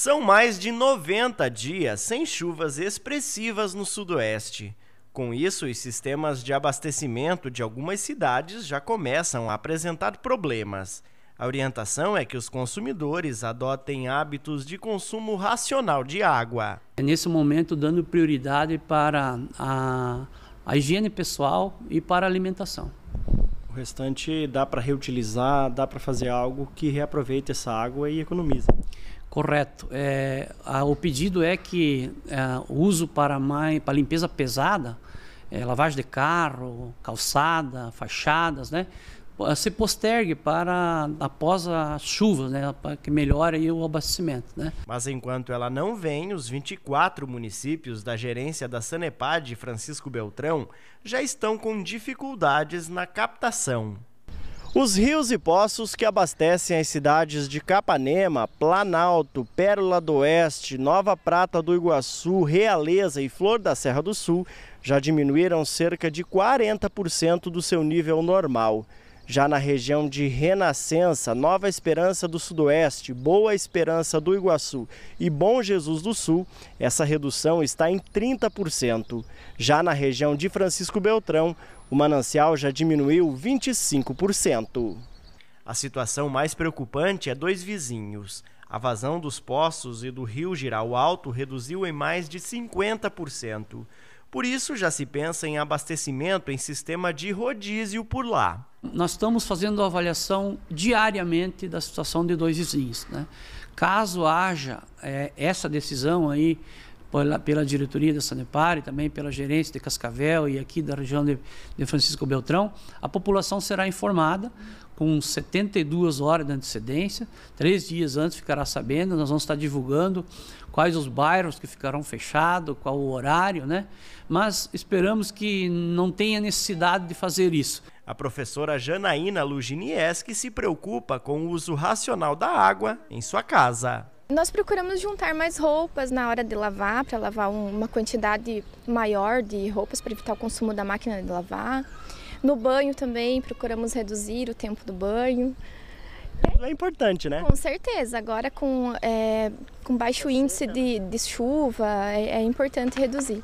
São mais de 90 dias sem chuvas expressivas no Sudoeste. Com isso, os sistemas de abastecimento de algumas cidades já começam a apresentar problemas. A orientação é que os consumidores adotem hábitos de consumo racional de água. É nesse momento, dando prioridade para a, a higiene pessoal e para a alimentação. O restante dá para reutilizar, dá para fazer algo que reaproveite essa água e economiza. Correto. É, a, o pedido é que é, o uso para, mais, para limpeza pesada, é, lavagem de carro, calçada, fachadas, né? se postergue para após as chuvas, né, para que melhore o abastecimento, né? Mas enquanto ela não vem, os 24 municípios da gerência da Sanepad Francisco Beltrão já estão com dificuldades na captação os rios e poços que abastecem as cidades de Capanema, Planalto, Pérola do Oeste, Nova Prata do Iguaçu, Realeza e Flor da Serra do Sul já diminuíram cerca de 40% do seu nível normal. Já na região de Renascença, Nova Esperança do Sudoeste, Boa Esperança do Iguaçu e Bom Jesus do Sul, essa redução está em 30%. Já na região de Francisco Beltrão, o manancial já diminuiu 25%. A situação mais preocupante é dois vizinhos. A vazão dos poços e do rio Giral Alto reduziu em mais de 50%. Por isso, já se pensa em abastecimento em sistema de rodízio por lá. Nós estamos fazendo avaliação diariamente da situação de dois vizinhos. Né? Caso haja é, essa decisão aí pela, pela diretoria da Sanepar e também pela gerência de Cascavel e aqui da região de, de Francisco Beltrão, a população será informada com 72 horas de antecedência, três dias antes ficará sabendo, nós vamos estar divulgando quais os bairros que ficarão fechados, qual o horário, né? Mas esperamos que não tenha necessidade de fazer isso. A professora Janaína Luginies se preocupa com o uso racional da água em sua casa. Nós procuramos juntar mais roupas na hora de lavar, para lavar uma quantidade maior de roupas para evitar o consumo da máquina de lavar. No banho também procuramos reduzir o tempo do banho. É importante, né? Com certeza. Agora com, é, com baixo índice de, de chuva, é, é importante reduzir.